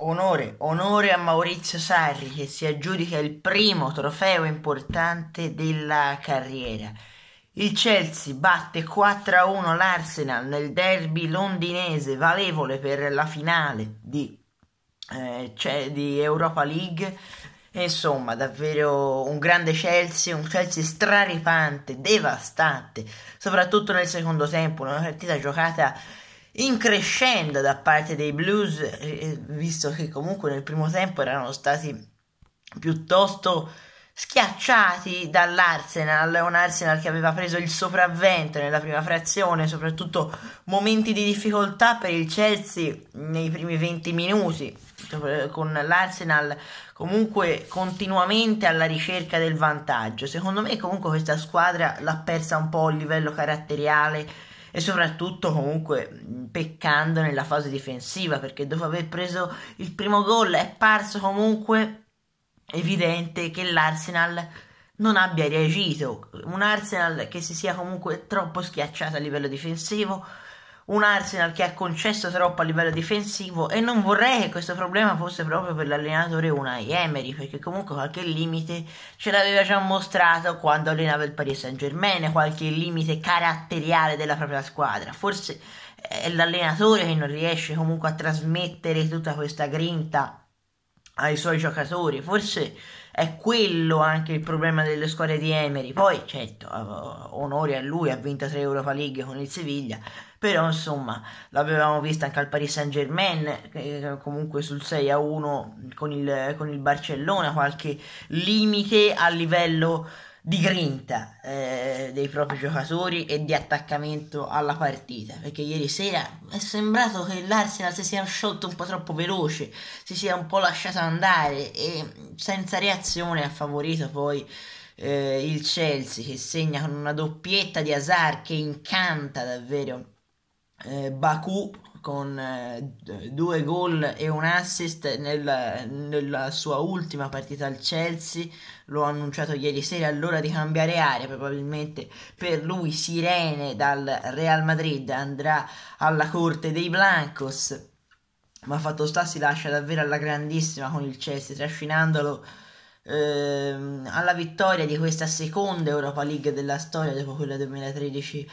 Onore, onore a Maurizio Sarri che si aggiudica il primo trofeo importante della carriera. Il Chelsea batte 4-1 l'Arsenal nel derby londinese, valevole per la finale di, eh, cioè di Europa League. insomma, davvero un grande Chelsea, un Chelsea straripante, devastante, soprattutto nel secondo tempo, una partita giocata in crescendo da parte dei blues, eh, eh, visto che comunque nel primo tempo erano stati piuttosto schiacciati dall'Arsenal, un Arsenal che aveva preso il sopravvento nella prima frazione, soprattutto momenti di difficoltà per il Chelsea nei primi 20 minuti, eh, con l'Arsenal comunque continuamente alla ricerca del vantaggio. Secondo me comunque questa squadra l'ha persa un po' a livello caratteriale e soprattutto comunque peccando nella fase difensiva perché dopo aver preso il primo gol è parso comunque evidente che l'Arsenal non abbia reagito, un Arsenal che si sia comunque troppo schiacciato a livello difensivo un Arsenal che ha concesso troppo a livello difensivo e non vorrei che questo problema fosse proprio per l'allenatore Unai Emery perché comunque qualche limite ce l'aveva già mostrato quando allenava il Paris Saint Germain qualche limite caratteriale della propria squadra forse è l'allenatore che non riesce comunque a trasmettere tutta questa grinta ai suoi giocatori forse è quello anche il problema delle squadre di Emery. Poi, certo, eh, onore a lui, ha vinto 3 Europa League con il Siviglia, però insomma, l'avevamo visto anche al Paris Saint Germain, eh, comunque sul 6 a 1 con il, con il Barcellona, qualche limite a livello di grinta eh, dei propri giocatori e di attaccamento alla partita perché ieri sera è sembrato che l'Arsenal si sia sciolto un po' troppo veloce si sia un po' lasciato andare e senza reazione ha favorito poi eh, il Chelsea che segna con una doppietta di Hazard che incanta davvero eh, Baku con eh, due gol e un assist nel, nella sua ultima partita al Chelsea. L'ho annunciato ieri sera all'ora di cambiare aria, probabilmente per lui Sirene dal Real Madrid andrà alla corte dei Blancos. Ma fatto sta si lascia davvero alla grandissima con il Chelsea, trascinandolo eh, alla vittoria di questa seconda Europa League della storia dopo quella 2013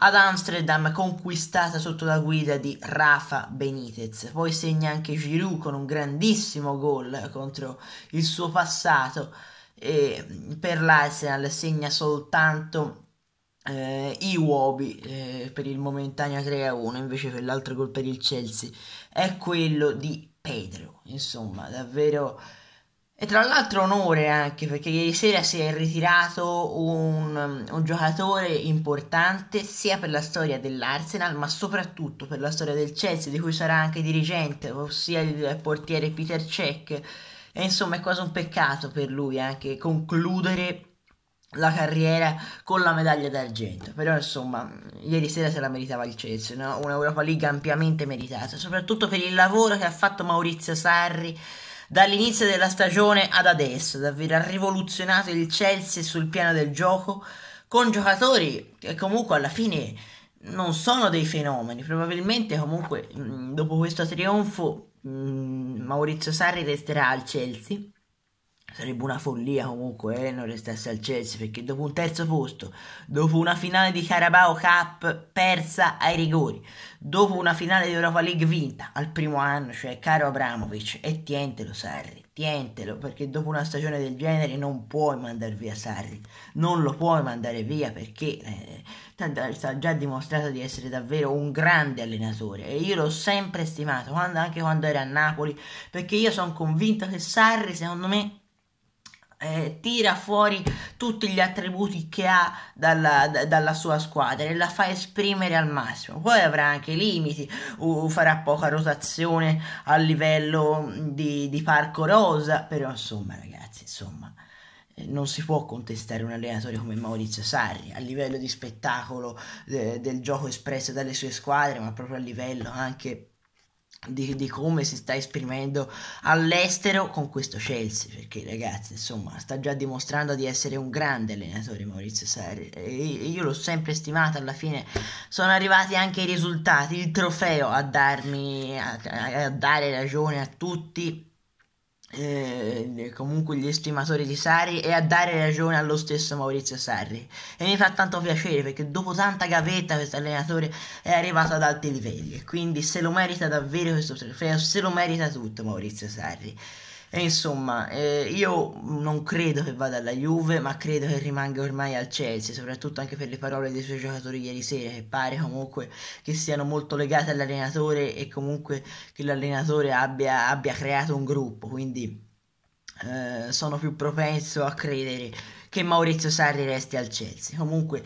ad Amsterdam conquistata sotto la guida di Rafa Benitez. Poi segna anche Giroud con un grandissimo gol contro il suo passato e per l'Arsenal segna soltanto eh, uobi eh, per il momentaneo 3-1 invece per l'altro gol per il Chelsea è quello di Pedro. Insomma, davvero e tra l'altro onore anche perché ieri sera si è ritirato un, un, giocatore importante sia per la storia dell'Arsenal ma soprattutto per la storia del Chelsea di cui sarà anche dirigente, ossia il portiere Peter Cech. E insomma è quasi un peccato per lui anche concludere la carriera con la medaglia d'argento. Però insomma ieri sera se la meritava il Chelsea, no? un'Europa League ampiamente meritata, soprattutto per il lavoro che ha fatto Maurizio Sarri dall'inizio della stagione ad adesso, davvero ha rivoluzionato il Chelsea sul piano del gioco con giocatori che comunque alla fine non sono dei fenomeni, probabilmente comunque dopo questo trionfo Maurizio Sarri resterà al Chelsea sarebbe una follia comunque eh, non restasse al Chelsea perché dopo un terzo posto, dopo una finale di Carabao Cup persa ai rigori, dopo una finale di Europa League vinta al primo anno, cioè caro Abramovic, e tientelo Sarri, tientelo perché dopo una stagione del genere non puoi mandare via Sarri, non lo puoi mandare via perché eh, sta già dimostrato di essere davvero un grande allenatore e io l'ho sempre stimato, quando, anche quando era a Napoli, perché io sono convinto che Sarri secondo me eh, tira fuori tutti gli attributi che ha dalla, d- dalla, sua squadra e la fa esprimere al massimo. Poi avrà anche limiti, uh, farà poca rotazione a livello di, di parco rosa, però insomma ragazzi, insomma eh, non si può contestare un allenatore come Maurizio Sarri a livello di spettacolo de, eh, del gioco espresso dalle sue squadre, ma proprio a livello anche di, di, come si sta esprimendo all'estero con questo Chelsea perché ragazzi insomma sta già dimostrando di essere un grande allenatore Maurizio Sarri e io l'ho sempre stimato alla fine sono arrivati anche i risultati il trofeo a darmi a, a dare ragione a tutti eh, eh, comunque gli estimatori di Sarri e a dare ragione allo stesso Maurizio Sarri e mi fa tanto piacere perché dopo tanta gavetta questo allenatore è arrivato ad alti livelli quindi se lo merita davvero questo trofeo se lo merita tutto Maurizio Sarri e insomma, eh, io non credo che vada alla Juve, ma credo che rimanga ormai al Chelsea, soprattutto anche per le parole dei suoi giocatori ieri sera, che pare comunque che siano molto legate all'allenatore e comunque che l'allenatore abbia, abbia creato un gruppo, quindi eh, sono più propenso a credere che Maurizio Sarri resti al Chelsea. Comunque,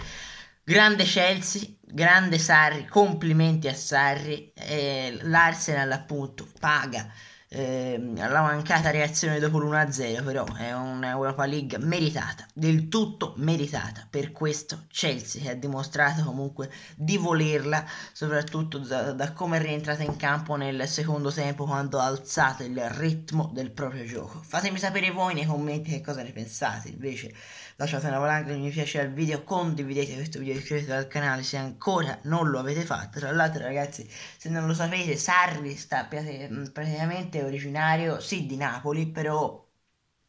grande Chelsea, grande Sarri, complimenti a Sarri, eh, l'Arsenal appunto paga eh, alla mancata reazione dopo l'1-0, però è un'Europa League meritata, del tutto meritata. Per questo Chelsea che ha dimostrato comunque di volerla, soprattutto da, da come è rientrata in campo nel secondo tempo quando ha alzato il ritmo del proprio gioco. Fatemi sapere voi nei commenti che cosa ne pensate, invece lasciate una valanga mi piace al video, condividete questo video, iscrivetevi al canale se ancora non lo avete fatto. Tra l'altro ragazzi, se non lo sapete, Sarri sta praticamente originario sì di Napoli, però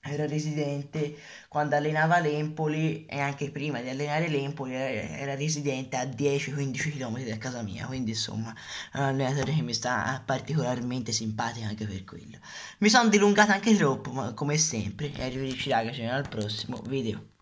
era residente quando allenava l'Empoli e anche prima di allenare l'Empoli eh, era residente a 10-15 km da casa mia, quindi insomma è un allenatore che mi sta particolarmente simpatico anche per quello. Mi sono dilungata anche troppo, ma come sempre, e arrivederci ragazzi, al prossimo video.